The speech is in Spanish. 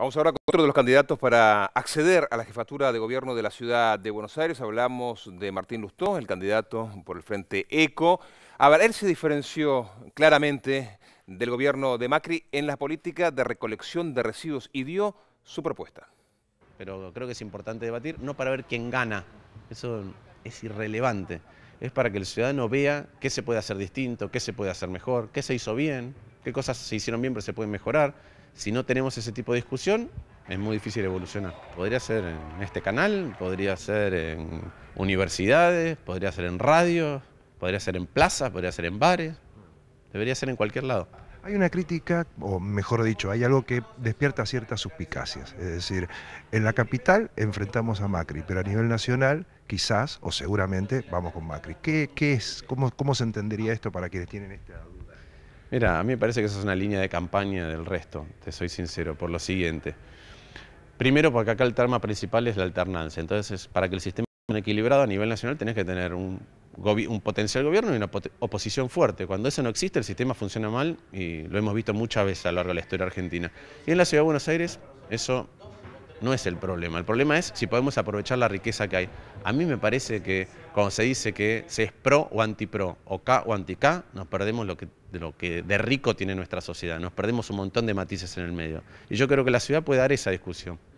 Vamos ahora con otro de los candidatos para acceder a la jefatura de gobierno de la ciudad de Buenos Aires. Hablamos de Martín Lustó, el candidato por el Frente ECO. A ver, él se diferenció claramente del gobierno de Macri en la política de recolección de residuos y dio su propuesta. Pero creo que es importante debatir, no para ver quién gana, eso es irrelevante. Es para que el ciudadano vea qué se puede hacer distinto, qué se puede hacer mejor, qué se hizo bien, qué cosas se hicieron bien pero se pueden mejorar si no tenemos ese tipo de discusión, es muy difícil evolucionar. Podría ser en este canal, podría ser en universidades, podría ser en radio, podría ser en plazas, podría ser en bares, debería ser en cualquier lado. Hay una crítica, o mejor dicho, hay algo que despierta ciertas suspicacias. Es decir, en la capital enfrentamos a Macri, pero a nivel nacional quizás o seguramente vamos con Macri. ¿Qué, es? ¿Cómo, ¿Cómo se entendería esto para quienes tienen esta duda? Mira, a mí me parece que esa es una línea de campaña del resto, te soy sincero, por lo siguiente. Primero, porque acá el tema principal es la alternancia. Entonces, para que el sistema sea equilibrado a nivel nacional, tenés que tener un, un potencial gobierno y una oposición fuerte. Cuando eso no existe, el sistema funciona mal y lo hemos visto muchas veces a lo largo de la historia argentina. Y en la ciudad de Buenos Aires, eso no es el problema. El problema es si podemos aprovechar la riqueza que hay. A mí me parece que cuando se dice que se es pro o antipro, o K o anti-K, nos perdemos lo que, de lo que de rico tiene nuestra sociedad, nos perdemos un montón de matices en el medio. Y yo creo que la ciudad puede dar esa discusión.